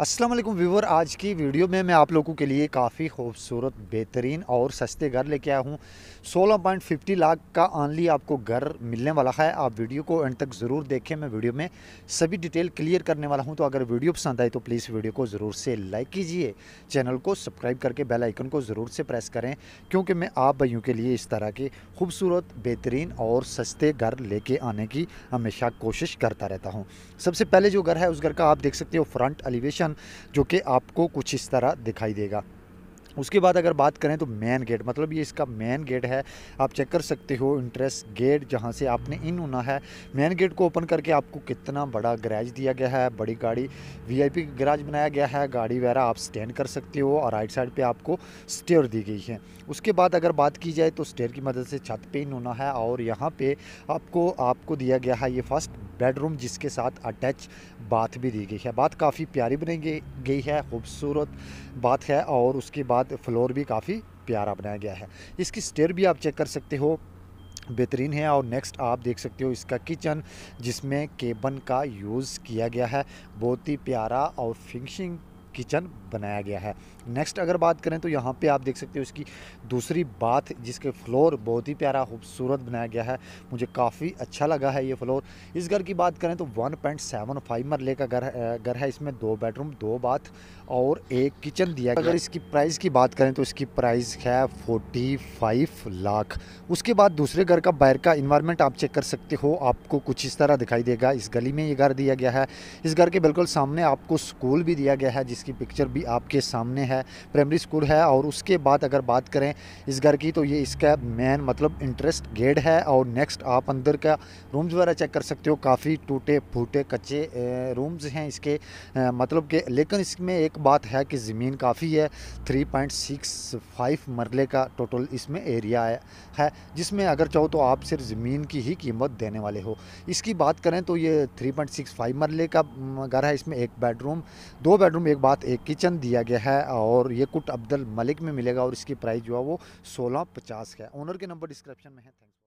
अस्सलाम वालेकुम व्यूवर आज की वीडियो में मैं आप लोगों के लिए काफ़ी खूबसूरत बेहतरीन और सस्ते घर लेके आया हूँ 16.50 लाख का ऑनली आपको घर मिलने वाला है आप वीडियो को एंड तक ज़रूर देखें मैं वीडियो में सभी डिटेल क्लियर करने वाला हूँ तो अगर वीडियो पसंद आए तो प्लीज़ वीडियो को ज़रूर से लाइक कीजिए चैनल को सब्सक्राइब करके बेल आइकन को ज़रूर से प्रेस करें क्योंकि मैं आप भाइयों के लिए इस तरह के खूबसूरत बेहतरीन और सस्ते घर लेके आने की हमेशा कोशिश करता रहता हूँ सबसे पहले जो घर है उस घर का आप देख सकते हो फ्रंट एलिवेशन पोजीशन जो कि आपको कुछ इस तरह दिखाई देगा उसके बाद अगर बात करें तो मेन गेट मतलब ये इसका मेन गेट है आप चेक कर सकते हो इंट्रेस गेट जहाँ से आपने इन होना है मेन गेट को ओपन करके आपको कितना बड़ा गैराज दिया गया है बड़ी गाड़ी वीआईपी गैराज बनाया गया है गाड़ी वगैरह आप स्टैंड कर सकते हो और राइट साइड पर आपको स्टेयर दी गई है उसके बाद अगर बात की जाए तो स्टेयर की मदद से छत पर इन होना है और यहाँ पर आपको आपको दिया गया है ये फर्स्ट बेडरूम जिसके साथ अटैच बाथ भी दी गई है बात काफ़ी प्यारी बनाई गई है खूबसूरत बात है और उसके बाद साथ फ्लोर भी काफ़ी प्यारा बनाया गया है इसकी स्टेयर भी आप चेक कर सकते हो बेहतरीन है और नेक्स्ट आप देख सकते हो इसका किचन जिसमें केबन का यूज़ किया गया है बहुत ही प्यारा और फिनिशिंग किचन बनाया गया है नेक्स्ट अगर बात करें तो यहाँ पे आप देख सकते हो इसकी दूसरी बात जिसके फ्लोर बहुत ही प्यारा खूबसूरत बनाया गया है मुझे काफ़ी अच्छा लगा है ये फ्लोर इस घर की बात करें तो वन पॉइंट सेवन फाइव मरले का घर घर है इसमें दो बेडरूम दो बाथ और एक किचन दिया अगर इसकी प्राइस की बात करें तो इसकी प्राइस है फोर्टी लाख उसके बाद दूसरे घर का बाहर का इन्वायरमेंट आप चेक कर सकते हो आपको कुछ इस तरह दिखाई देगा इस गली में ये घर दिया गया है इस घर के बिल्कुल सामने आपको स्कूल भी दिया गया है जिस इसकी पिक्चर भी आपके सामने है प्राइमरी स्कूल है और उसके बाद अगर बात करें इस घर की तो ये इसका मेन मतलब इंटरेस्ट गेट है और नेक्स्ट आप अंदर का रूम्स वगैरह चेक कर सकते हो काफ़ी टूटे फूटे कच्चे रूम्स हैं इसके मतलब के लेकिन इसमें एक बात है कि ज़मीन काफ़ी है थ्री पॉइंट सिक्स फाइव मरले का टोटल इसमें एरिया है, है जिसमें अगर चाहो तो आप सिर्फ ज़मीन की ही कीमत देने वाले हो इसकी बात करें तो ये थ्री पॉइंट सिक्स फाइव मरले का घर है इसमें एक बेडरूम दो बेडरूम एक बात साथ एक किचन दिया गया है और ये कुट अब्दुल मलिक में मिलेगा और इसकी प्राइस जो है वो सोलह पचास है ओनर के नंबर डिस्क्रिप्शन में है थैंक